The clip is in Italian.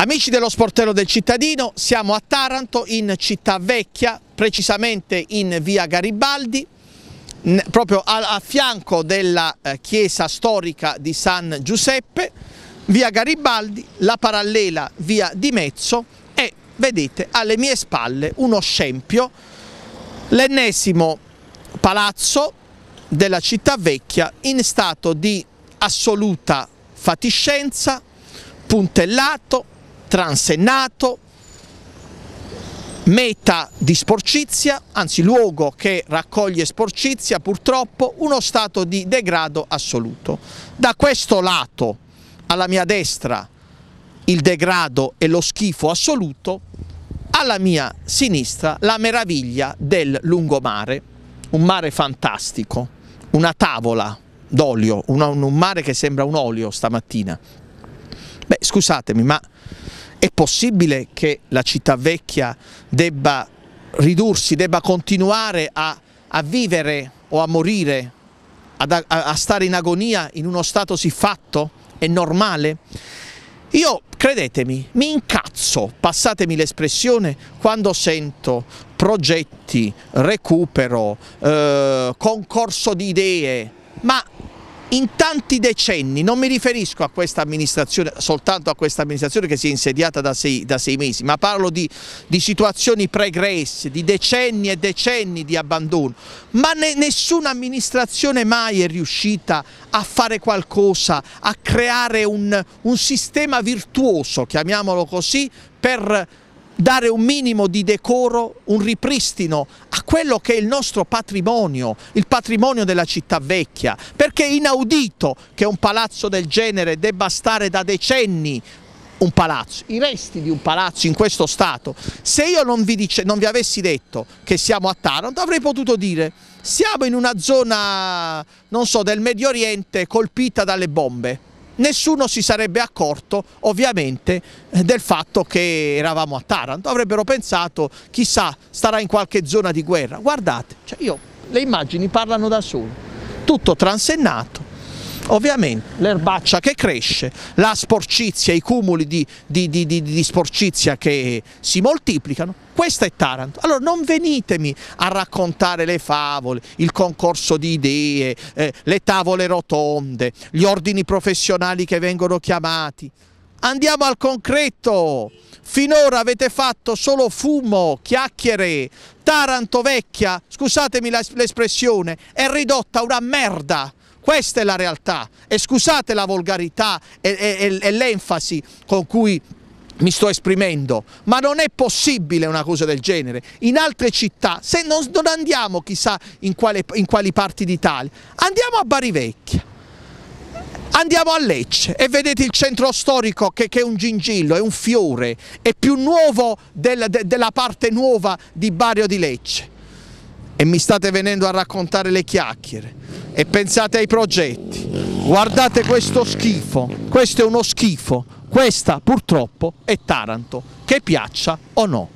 Amici dello sportello del cittadino, siamo a Taranto in città vecchia, precisamente in via Garibaldi, proprio a, a fianco della eh, chiesa storica di San Giuseppe, via Garibaldi, la parallela via di Mezzo e vedete alle mie spalle uno scempio, l'ennesimo palazzo della città vecchia in stato di assoluta fatiscenza, puntellato, transennato, meta di sporcizia, anzi luogo che raccoglie sporcizia, purtroppo uno stato di degrado assoluto. Da questo lato, alla mia destra, il degrado e lo schifo assoluto, alla mia sinistra la meraviglia del lungomare, un mare fantastico, una tavola d'olio, un, mare che sembra un olio stamattina. Beh, scusatemi, ma è possibile che la città vecchia debba ridursi, debba continuare a, a vivere o a morire, ad, a, a stare in agonia in uno stato siffatto? È normale? Io, credetemi, mi incazzo, passatemi l'espressione, quando sento progetti, recupero, eh, concorso di idee, ma in tanti decenni, non mi riferisco a questa amministrazione, soltanto a questa amministrazione che si è insediata da sei, da sei mesi, ma parlo di, di, situazioni pregresse, di decenni e decenni di abbandono, ma ne, nessuna amministrazione mai è riuscita a fare qualcosa, a creare un, un sistema virtuoso, chiamiamolo così, per dare un minimo di decoro, un ripristino a quello che è il nostro patrimonio, il patrimonio della città vecchia, perché è inaudito che un palazzo del genere debba stare da decenni un palazzo, i resti di un palazzo in questo stato. Se io non vi, dice, non vi avessi detto che siamo a Taranto avrei potuto dire siamo in una zona, non so, del Medio Oriente colpita dalle bombe nessuno si sarebbe accorto ovviamente eh, del fatto che eravamo a Taranto, avrebbero pensato chissà starà in qualche zona di guerra, guardate, cioè io, le immagini parlano da solo, tutto transennato, Ovviamente l'erbaccia cioè, che cresce, la sporcizia, i cumuli di, di, di, di sporcizia che si moltiplicano, questa è Taranto. Allora non venitemi a raccontare le favole, il concorso di idee, eh, le tavole rotonde, gli ordini professionali che vengono chiamati. Andiamo al concreto. Finora avete fatto solo fumo, chiacchiere. Taranto vecchia, scusatemi l'espressione, è ridotta una merda. Questa è la realtà e scusate la volgarità e, e, e l'enfasi con cui mi sto esprimendo, ma non è possibile una cosa del genere. In altre città, se non, non andiamo chissà in, quale, in quali parti d'Italia, andiamo a Bari Vecchia, Andiamo a Lecce e vedete il centro storico che, che è un gingillo, è un fiore, è più nuovo del, de, della parte nuova di Bario di Lecce. E mi state venendo a raccontare le chiacchiere e pensate ai progetti. Guardate questo schifo, questo è uno schifo, questa purtroppo è Taranto, che piaccia o no.